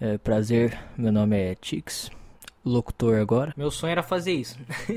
É, prazer, meu nome é Tix, locutor agora. Meu sonho era fazer isso.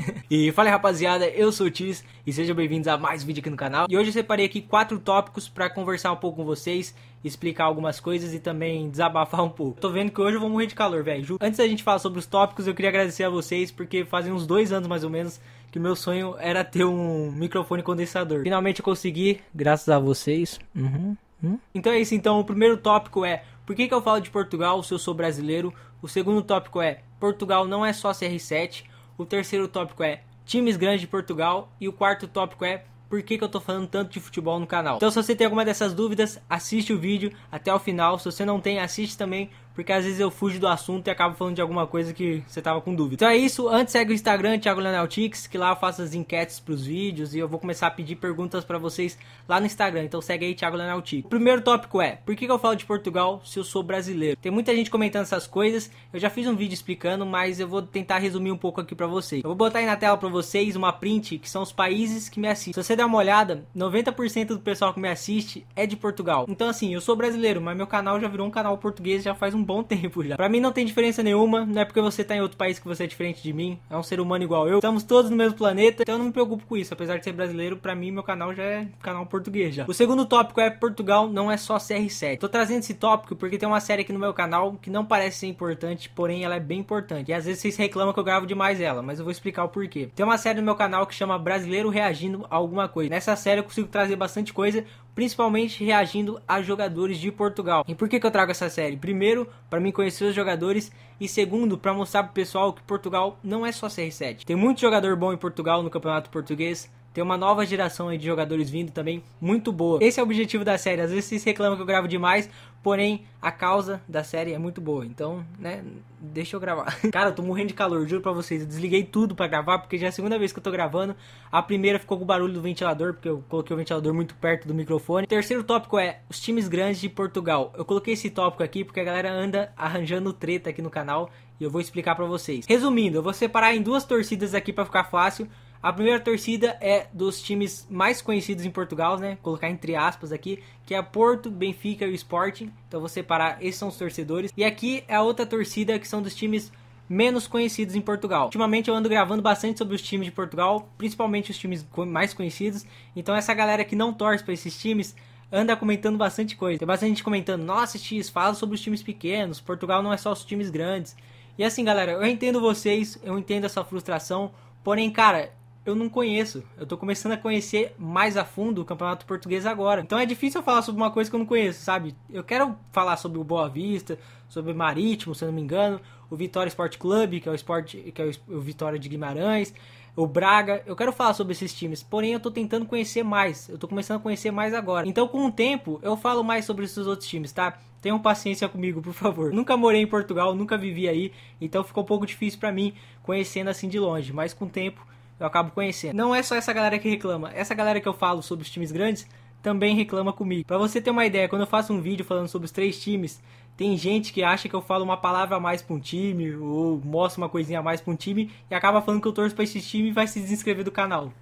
e fala rapaziada, eu sou o Tix e sejam bem-vindos a mais um vídeo aqui no canal. E hoje eu separei aqui quatro tópicos para conversar um pouco com vocês, explicar algumas coisas e também desabafar um pouco. Tô vendo que hoje eu vou morrer de calor, velho. Antes da gente falar sobre os tópicos, eu queria agradecer a vocês porque fazem uns dois anos mais ou menos que meu sonho era ter um microfone condensador. Finalmente eu consegui, graças a vocês. Uhum. Hum? Então é isso. Então o primeiro tópico é por que, que eu falo de Portugal se eu sou brasileiro? O segundo tópico é Portugal não é só CR7. O terceiro tópico é times grandes de Portugal. E o quarto tópico é por que, que eu tô falando tanto de futebol no canal. Então se você tem alguma dessas dúvidas, assiste o vídeo até o final. Se você não tem, assiste também porque às vezes eu fujo do assunto e acabo falando de alguma coisa que você tava com dúvida. Então é isso, antes segue o Instagram, Thiago Tix que lá eu faço as enquetes pros vídeos e eu vou começar a pedir perguntas para vocês lá no Instagram. Então segue aí, Thiago Leoneltix. Tix primeiro tópico é, por que, que eu falo de Portugal se eu sou brasileiro? Tem muita gente comentando essas coisas, eu já fiz um vídeo explicando, mas eu vou tentar resumir um pouco aqui para vocês. Eu vou botar aí na tela para vocês uma print, que são os países que me assistem. Se você der uma olhada, 90% do pessoal que me assiste é de Portugal. Então assim, eu sou brasileiro, mas meu canal já virou um canal português já faz um um bom tempo já. Para mim não tem diferença nenhuma, não é porque você tá em outro país que você é diferente de mim, é um ser humano igual eu. Estamos todos no mesmo planeta, então eu não me preocupo com isso. Apesar de ser brasileiro, para mim meu canal já é canal português já. O segundo tópico é Portugal não é só CR7. Tô trazendo esse tópico porque tem uma série aqui no meu canal que não parece ser importante, porém ela é bem importante. E às vezes vocês reclamam que eu gravo demais ela, mas eu vou explicar o porquê. Tem uma série no meu canal que chama Brasileiro Reagindo a Alguma Coisa. Nessa série eu consigo trazer bastante coisa, principalmente reagindo a jogadores de Portugal. E por que, que eu trago essa série? Primeiro, para mim conhecer os jogadores e segundo, para mostrar pro pessoal que Portugal não é só CR7. Tem muito jogador bom em Portugal no Campeonato Português, tem uma nova geração de jogadores vindo também, muito boa. Esse é o objetivo da série. Às vezes vocês reclamam que eu gravo demais, porém a causa da série é muito boa. Então, né, deixa eu gravar. Cara, eu tô morrendo de calor, juro pra vocês. Eu desliguei tudo para gravar, porque já é a segunda vez que eu tô gravando. A primeira ficou com o barulho do ventilador, porque eu coloquei o ventilador muito perto do microfone. O terceiro tópico é os times grandes de Portugal. Eu coloquei esse tópico aqui porque a galera anda arranjando treta aqui no canal e eu vou explicar para vocês. Resumindo, eu vou separar em duas torcidas aqui para ficar fácil. A primeira torcida é dos times mais conhecidos em Portugal, né? Colocar entre aspas aqui, que é Porto, Benfica e Sporting. Então vou separar, esses são os torcedores. E aqui é a outra torcida que são dos times menos conhecidos em Portugal. Ultimamente eu ando gravando bastante sobre os times de Portugal, principalmente os times mais conhecidos. Então essa galera que não torce para esses times anda comentando bastante coisa. Tem bastante gente comentando: "Nossa, X, fala sobre os times pequenos. Portugal não é só os times grandes". E assim, galera, eu entendo vocês, eu entendo essa frustração. Porém, cara, eu não conheço. Eu tô começando a conhecer mais a fundo o Campeonato Português agora. Então é difícil eu falar sobre uma coisa que eu não conheço, sabe? Eu quero falar sobre o Boa Vista, sobre o Marítimo, se eu não me engano, o Vitória Sport Clube, que é o esporte, que é o Vitória de Guimarães, o Braga. Eu quero falar sobre esses times, porém eu tô tentando conhecer mais. Eu tô começando a conhecer mais agora. Então com o tempo eu falo mais sobre esses outros times, tá? Tenham paciência comigo, por favor. Nunca morei em Portugal, nunca vivi aí, então ficou um pouco difícil para mim conhecendo assim de longe, mas com o tempo eu acabo conhecendo. Não é só essa galera que reclama, essa galera que eu falo sobre os times grandes também reclama comigo. Para você ter uma ideia, quando eu faço um vídeo falando sobre os três times, tem gente que acha que eu falo uma palavra a mais para um time ou mostro uma coisinha a mais para um time e acaba falando que eu torço para esse time e vai se desinscrever do canal.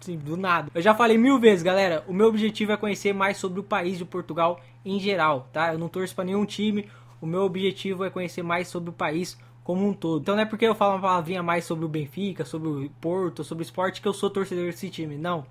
Sim, do nada. Eu já falei mil vezes, galera. O meu objetivo é conhecer mais sobre o país de Portugal em geral, tá? Eu não torço para nenhum time. O meu objetivo é conhecer mais sobre o país, como um todo. Então não é porque eu falo uma palavrinha mais sobre o Benfica, sobre o Porto, sobre o esporte que eu sou torcedor desse time. Não.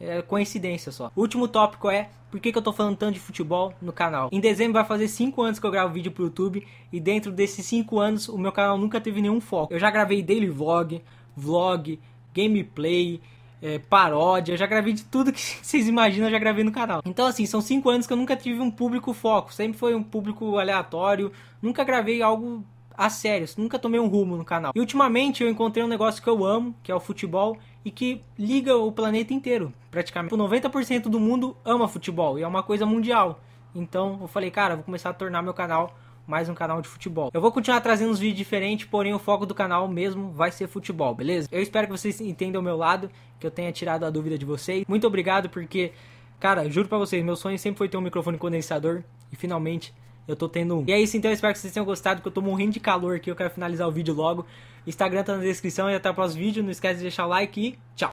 É coincidência só. O último tópico é por que, que eu tô falando tanto de futebol no canal. Em dezembro vai fazer 5 anos que eu gravo vídeo pro YouTube e dentro desses 5 anos o meu canal nunca teve nenhum foco. Eu já gravei daily vlog, vlog, gameplay, é, paródia, eu já gravei de tudo que vocês imaginam, eu já gravei no canal. Então, assim, são cinco anos que eu nunca tive um público foco, sempre foi um público aleatório, nunca gravei algo a sério, nunca tomei um rumo no canal. E ultimamente eu encontrei um negócio que eu amo, que é o futebol, e que liga o planeta inteiro, praticamente. 90% tipo, do mundo ama futebol e é uma coisa mundial. Então eu falei, cara, vou começar a tornar meu canal mais um canal de futebol. Eu vou continuar trazendo uns vídeos diferentes, porém o foco do canal mesmo vai ser futebol, beleza? Eu espero que vocês entendam o meu lado, que eu tenha tirado a dúvida de vocês. Muito obrigado porque, cara, juro para vocês, meu sonho sempre foi ter um microfone condensador e finalmente eu tô tendo um. E é isso então, espero que vocês tenham gostado, que eu tô morrendo de calor aqui, eu quero finalizar o vídeo logo. Instagram tá na descrição e até o próximo vídeo. Não esquece de deixar o like e tchau!